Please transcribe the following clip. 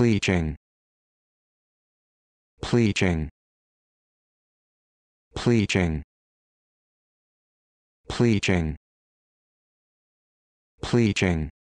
pleaching pleaching pleaching pleaching pleaching